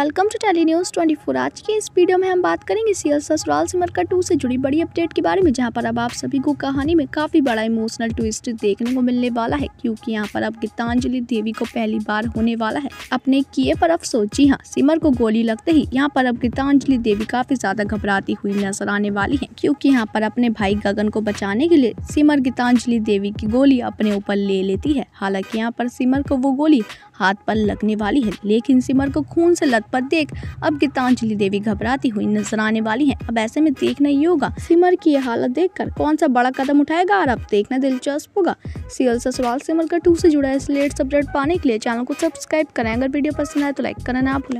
welcome to tele news 24 आज के इस वीडियो में हम बात करेंगे सीएल ससुराल सिमरका टू से जुड़ी बड़ी अपडेट के बारे में जहां पर अब आप सभी को कहानी में काफ़ी बड़ा इमोशनल ट्विस्ट देखने को मिलने वाला है क्योंकि यहां पर अब गीतांजलि देवी को पहली बार होने वाला है अपने किए पर अफसोस जी हाँ सिमर को गोली लगते ही यहाँ पर अब गीतांजलि देवी काफ़ी ज़्यादा घबराती हुई नजर आने वाली है क्यूँकी यहाँ पर अपने भाई गगन को बचाने के लिए सिमर गीतांजलि देवी की गोली अपने ऊपर ले लेती है हालांकि यहाँ पर सिमर को वो गोली हाथ पर लगने वाली है लेकिन सिमर को खून से लत पर देख अब गीतांजलि देवी घबराती हुई नजर आने वाली है अब ऐसे में देखना ही होगा सिमर की यह हालत कर कौन सा बड़ा कदम उठाएगा और अब देखना दिलचस्प होगा सीएल ससुराल सिमर का टू से जुड़ा इस लेट अपडेट पाने के लिए चैनल को सब्सक्राइब करें अगर वीडियो पसंद आए तो लाइक करना ना भूलें